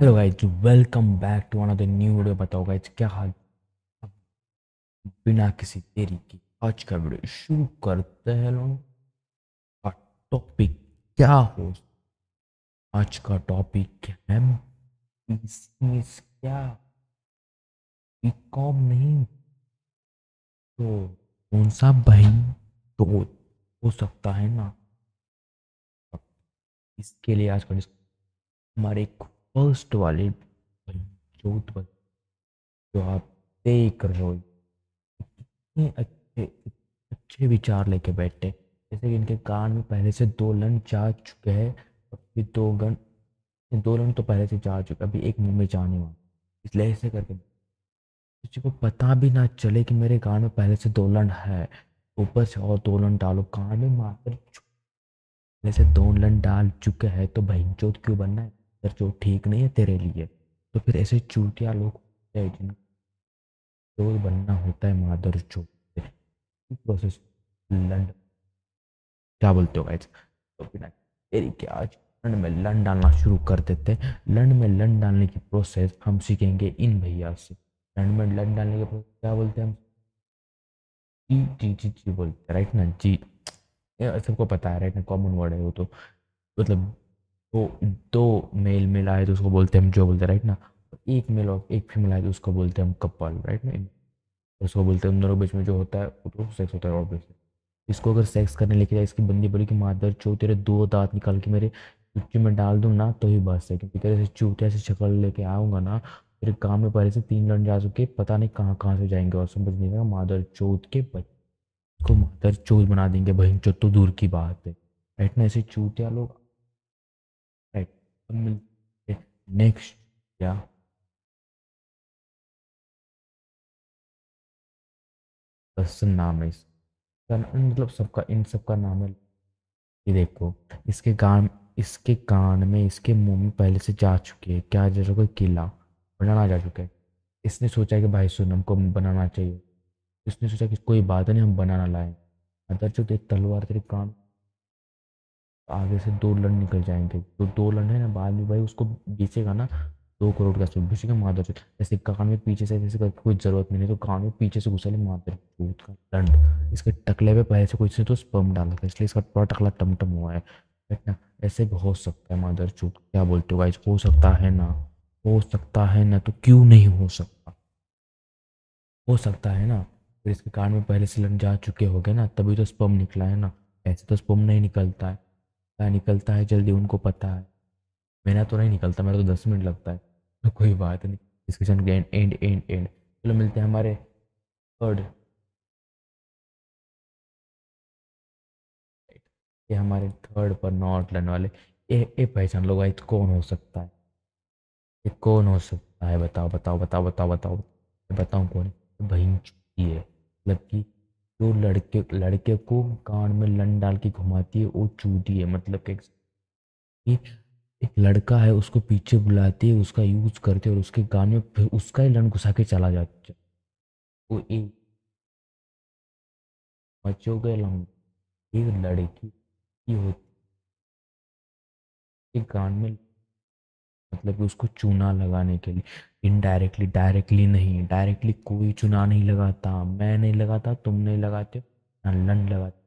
Hello guys welcome back to one of the new video बताओ guys क्या हाल बिना किसी देरी के आज का वीडियो शुरू करते हैं लोग का टॉपिक क्या हो आज का टॉपिक है बिजनेस क्या बीकॉम नहीं तो कौन सा भाई तो हो सकता है ना इसके लिए आज का हमारे फर्स्ट वाले जोत जो आप देख कर रहे हो अच्छे अच्छे विचार लेके बैठे जैसे कि इनके कान में पहले से दो लन जा चुके हैं और ये दो गन दो लन तो पहले से जा चुके अभी एक मुंह में जाने वाला इसलिए ऐसे करके किसी को पता भी ना चले कि मेरे कान में पहले से दो लन है ऊपर से और दो लन डालो कान में मात्र पहले से दो लन डाल चुके हैं तो भैंचोद क्यों बनना है अंदर जो ठीक नहीं है तेरे लिए तो फिर ऐसे चूतिया लोग जिन जो बनना होता है मादर चोप प्रोसेस लंड क्या बोलते हो गाइज तो बिना देरी के आज लंड में लंड डालना शुरू कर देते हैं लंड में लंड डालने की प्रोसेस हम सीखेंगे इन भैया से लंड में लंड डालने की प्रोसेस क्या बोलते हैं जी जी जी जी बोलते हैं राइट ना जी सबको पता है राइट ना कॉमन वर्ड है वो तो मतलब तो दो मेल मेल आए तो उसको बोलते हैं हम जो बोलते हैं राइट ना एक मेल और एक फीमेल आए तो उसको बोलते हैं हम कपल राइट ना उसको बोलते हैं उन दोनों बीच में जो होता है वो तो सेक्स होता है ऑब्वियसली इसको अगर सेक्स करने लेके जाए इसकी बंदी बोली कि मादर चो तेरे दो दांत निकाल के मेरे चुच्ची में डाल दूँ ना तो ही बस है क्योंकि तेरे से चूतिया से छकल लेके आऊँगा ना तेरे काम में पहले से तीन लड़ जा चुके पता नहीं कहाँ कहाँ से जाएंगे और समझ नहीं आएगा मादर चौथ के बच्चे को मादर चौथ बना देंगे बहन चौथ तो दूर की बात है बैठना ऐसे चूतिया लोग मिलते नेक्स्ट या नाम है इसका मतलब सबका इन सबका नाम है ये देखो इसके कान इसके कान में इसके मुंह में पहले से जा चुके हैं क्या जा चुका है किला बनाना जा चुका है इसने सोचा कि भाई सुन हमको बनाना चाहिए इसने सोचा कि कोई बात नहीं हम बनाना लाए अदर जो तेरी तलवार तेरे कान आगे से दो लंड निकल जाएंगे तो दो लंड है ना बाद में भाई उसको बेचेगा ना दो करोड़ का सूट बेचेगा माधर चूत ऐसे कान में पीछे से जैसे कोई ज़रूरत नहीं तो कान में पीछे से घुसा ले माधर चूत का लंड इसके टकले पे पहले से कोई से तो स्पम डाला था इसलिए इसका थोड़ा टकला टमटम हुआ है बट ना ऐसे भी हो सकता है माधर चूत क्या बोलते हो भाई हो सकता है ना हो सकता है ना तो क्यों नहीं हो सकता हो सकता है ना फिर इसके कान में पहले से लंड जा चुके हो गए ना तभी तो स्पम निकला है ना ऐसे तो स्पम नहीं निकलता है क्या निकलता है जल्दी उनको पता है मेरा तो नहीं निकलता मेरा तो दस मिनट लगता है तो कोई बात नहीं discussion end end end end चलो मिलते हैं हमारे थर्ड ये हमारे थर्ड पर नॉट लड़ने वाले ये ये पहचान लो गाइस कौन हो सकता है ये कौन हो सकता है बताओ बताओ बताओ बताओ बताओ बताओ कौन है चुकी है मतलब कि जो लड़के लड़के को कान में लन डाल के घुमाती है वो चूती है मतलब कि एक लड़का है उसको पीछे बुलाती है उसका यूज़ करते और उसके गान में फिर उसका ही लन घुसा के चला जाता वो एक बच्चों के लंग एक लड़की की होती कान में मतलब कि उसको चूना लगाने के लिए इनडायरेक्टली डायरेक्टली नहीं डायरेक्टली कोई चूना नहीं लगाता मैं नहीं लगाता तुम नहीं लगाते ना लगाते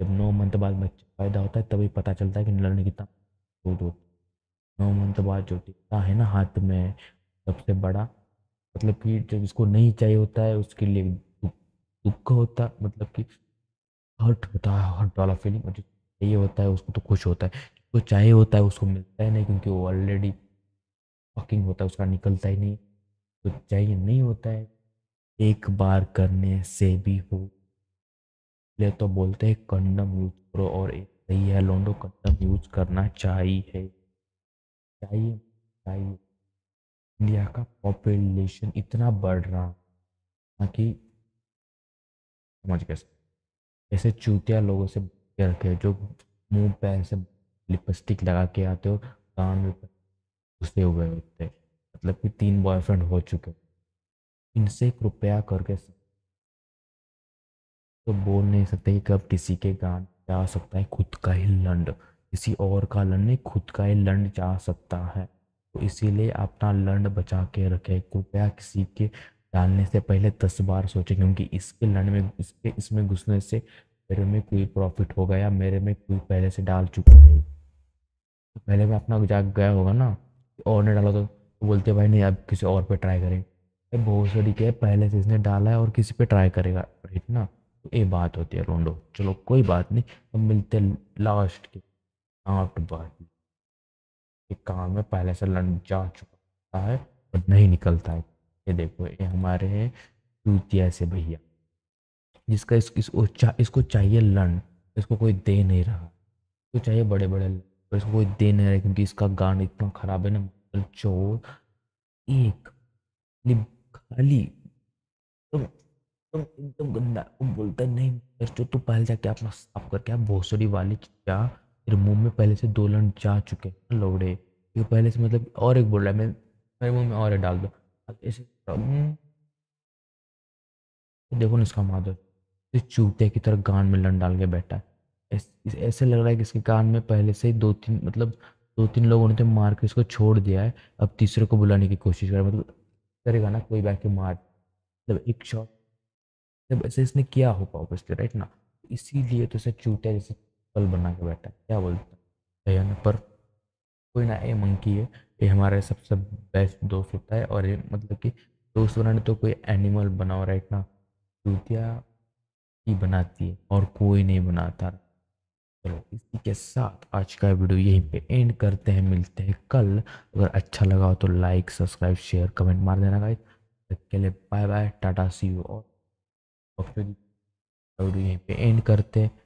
जब नौ मंथ बाद बच्चा पैदा होता है तभी पता चलता है कि नलन कितना दूध होता नौ मंथ बाद जो टिकता है ना हाथ में सबसे बड़ा मतलब कि जब इसको नहीं चाहिए होता है उसके लिए दुख होता मतलब कि हर्ट होता है हर्ट वाला फीलिंग जो चाहिए होता है उसको तो खुश होता है उसको तो चाहिए होता है उसको मिलता ही नहीं क्योंकि वो ऑलरेडी फकिंग होता है उसका निकलता ही नहीं तो चाहिए नहीं होता है एक बार करने से भी हो ले तो बोलते हैं कंडम यूज करो और एक सही है लोंडो कंडम यूज करना चाहिए चाहिए चाहिए इंडिया का पॉपुलेशन इतना बढ़ रहा कि समझ कैसे ऐसे चूतिया लोगों से रखे जो मुंह पैर से लिपस्टिक लगा के आते हो कान में घुसे हुए होते मतलब कि तीन बॉयफ्रेंड हो चुके इनसे कृपया करके तो बोल नहीं सकते कि कब किसी के गान जा सकता है खुद का ही लंड किसी और का लंड नहीं खुद का ही लंड जा सकता है तो इसीलिए अपना लंड बचा के रखे कृपया किसी के डालने से पहले दस बार सोचे क्योंकि इसके लंड में इसके इसमें घुसने से मेरे में कोई प्रॉफिट होगा या मेरे में कोई पहले से डाल चुका है तो पहले भी अपना जाग गया होगा ना और ने डाला तो बोलते भाई नहीं अब किसी और पे ट्राई करेंगे बहुत सारी क्या है पहले से इसने डाला है और किसी पे ट्राई करेगा राइट ना तो ये बात होती है रोंडो चलो कोई बात नहीं हम तो मिलते लास्ट के आठ बार एक काम में पहले से लंड जा चुका है और नहीं निकलता है ये देखो ये हमारे हैं चूतिया से भैया जिसका इस, इस, इसको चाहिए लंड इसको कोई दे नहीं रहा इसको चाहिए बड़े बड़े उसको कोई दे नहीं रहा क्योंकि इसका गांड इतना ख़राब है ना चोर एक खाली तुम तुम एकदम गंदा वो बोलता है नहीं जो तू पहले जाके अपना साफ करके आप भोसड़ी वाले जा तेरे मुंह में पहले से दो लंड जा चुके हैं लोड़े ये पहले से मतलब और एक बोल रहा है मैं मेरे मुंह में और एक डाल दो ऐसे हम्म। देखो ना इसका माधव चूते की तरह गांड में लंड डाल के बैठा है ऐसे लग रहा है कि इसके कान में पहले से ही दो तीन मतलब दो तीन लोगों ने तो मार के इसको छोड़ दिया है अब तीसरे को बुलाने की कोशिश कर मतलब करेगा ना कोई बैठ के मार मतलब एक शॉट जब ऐसे इसने किया हो पाओ इसलिए राइट ना इसीलिए तो इसे चूटे जैसे पल बना के बैठा क्या बोलता है पर कोई ना ये मंकी है ये हमारे सबसे बेस्ट दोस्त होता है और ये मतलब कि दोस्त बनाने तो कोई एनिमल बनाओ राइट ना चूतिया ही बनाती है और कोई नहीं बनाता चलो इसी के साथ आज का वीडियो यहीं पे एंड करते हैं मिलते हैं कल अगर अच्छा लगा हो तो लाइक सब्सक्राइब शेयर कमेंट मार देना गाइस तब के लिए bye bye tata see you और वीडियो यहीं पे एंड करते हैं